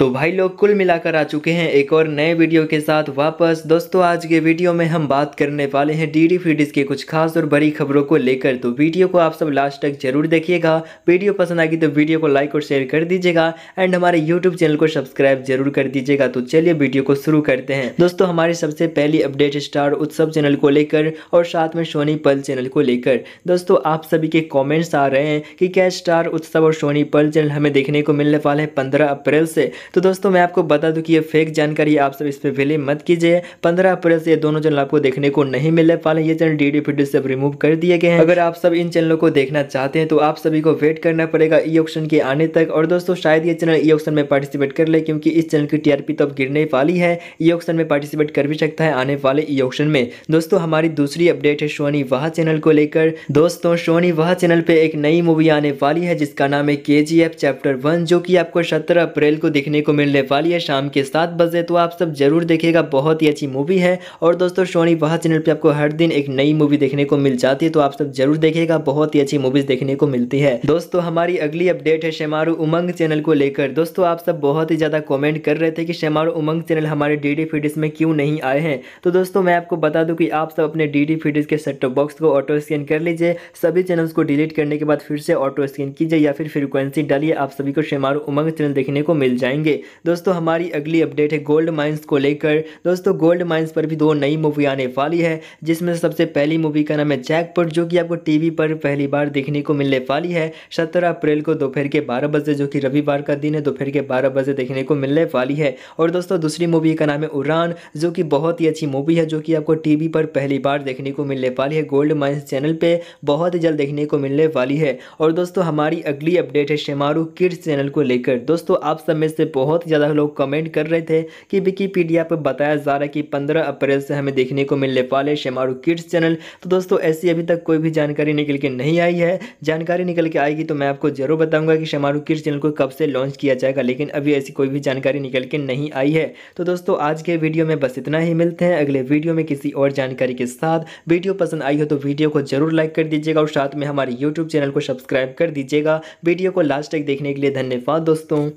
तो भाई लोग कुल मिलाकर आ चुके हैं एक और नए वीडियो के साथ वापस दोस्तों आज के वीडियो में हम बात करने वाले हैं डी डी फीडिस के कुछ खास और बड़ी खबरों को लेकर तो वीडियो को आप सब लास्ट तक जरूर देखिएगा वीडियो पसंद आएगी तो वीडियो को लाइक और शेयर कर दीजिएगा एंड हमारे यूट्यूब चैनल को सब्सक्राइब जरूर कर दीजिएगा तो चलिए वीडियो को शुरू करते हैं दोस्तों हमारी सबसे पहली अपडेट स्टार उत्सव चैनल को लेकर और साथ में सोनी पल चैनल को लेकर दोस्तों आप सभी के कॉमेंट्स आ रहे हैं कि क्या स्टार उत्सव और सोनी पल चैनल हमें देखने को मिलने वाले हैं पंद्रह अप्रैल से तो दोस्तों मैं आपको बता दूं कि ये फेक जानकारी आप सब इस पर पहले मत कीजिए पंद्रह अप्रैल से ये दोनों चैनल आपको देखने को नहीं मिलने पाले ये चैनल डी डी से रिमूव कर दिए गए हैं अगर आप सब इन चैनलों को देखना चाहते हैं तो आप सभी को वेट करना पड़ेगा ई ऑप्शन के आने तक और दोस्तों शायद ये चैनल ई ऑप्शन में पार्टिसिपेट कर ले क्योंकि इस चैनल की टीआरपी तो अब गिरने वाली है ई ऑप्शन में पार्टिसिपेट कर भी सकता है आने वाले ई ऑप्शन में दोस्तों हमारी दूसरी अपडेट है सोनी वाह चैनल को लेकर दोस्तों सोनी वाह चैनल पर एक नई मूवी आने वाली है जिसका नाम है के चैप्टर वन जो कि आपको सत्रह अप्रैल को देखने देखने को मिलने वाली है शाम के सात बजे तो आप सब जरूर देखिएगा बहुत ही अच्छी मूवी है और दोस्तों सोनी वहा चैनल पर आपको हर दिन एक नई मूवी देखने को मिल जाती है तो आप सब जरूर देखिएगा बहुत ही अच्छी मूवीज देखने को मिलती है दोस्तों हमारी अगली अपडेट है शेमारू उमंग चैनल को लेकर दोस्तों आप सब बहुत ही ज़्यादा कॉमेंट कर रहे थे कि शेमारू उमंग चैनल हमारे डी डी फीडिस में क्यों नहीं आए हैं तो दोस्तों मैं आपको बता दूँ कि आप सब अपने डी डी फीडिस के सेटअप बॉक्स को ऑटो स्कैन कर लीजिए सभी चैनल्स को डिलीट करने के बाद फिर से ऑटो स्कैन कीजिए या फिर फ्रिक्वेंसी डालिए आप सभी को शेमारू उमंग चैनल देखने को मिल जाएंगे होंगे दोस्तों हमारी अगली अपडेट है गोल्ड माइंस को लेकर दोस्तों गोल्ड माइंस पर भी दो नई मूवी आने वाली है जिसमें सबसे पहली मूवी का नाम है जैकपॉट जो कि आपको टीवी पर पहली बार देखने को मिलने वाली है सत्रह अप्रैल को दोपहर के बारह बजे जो कि रविवार का दिन है दोपहर के बारह बजे देखने को मिलने वाली है और दोस्तों दूसरी मूवी का नाम है उड़ान जो कि बहुत ही अच्छी मूवी है जो कि आपको टी पर पहली बार देखने को मिलने वाली है गोल्ड माइंस चैनल पर बहुत जल्द देखने को मिलने वाली है और दोस्तों हमारी अगली अपडेट है शेमारू किड्स चैनल को लेकर दोस्तों आप सब में से बहुत ज़्यादा लोग कमेंट कर रहे थे कि विकीपीडिया पर बताया जा रहा है कि पंद्रह अप्रैल से हमें देखने को मिलने वाले शेमारू किड्स चैनल तो दोस्तों ऐसी अभी तक कोई भी जानकारी निकल के नहीं आई है जानकारी निकल के आएगी तो मैं आपको ज़रूर बताऊँगा कि शेमारू किड्स चैनल को कब से लॉन्च किया जाएगा लेकिन अभी ऐसी कोई भी जानकारी निकल के नहीं आई है तो दोस्तों आज के वीडियो में बस इतना ही मिलते हैं अगले वीडियो में किसी और जानकारी के साथ वीडियो पसंद आई हो तो वीडियो को जरूर लाइक कर दीजिएगा और साथ में हमारे यूट्यूब चैनल को सब्सक्राइब कर दीजिएगा वीडियो को लास्ट तक देखने के लिए धन्यवाद दोस्तों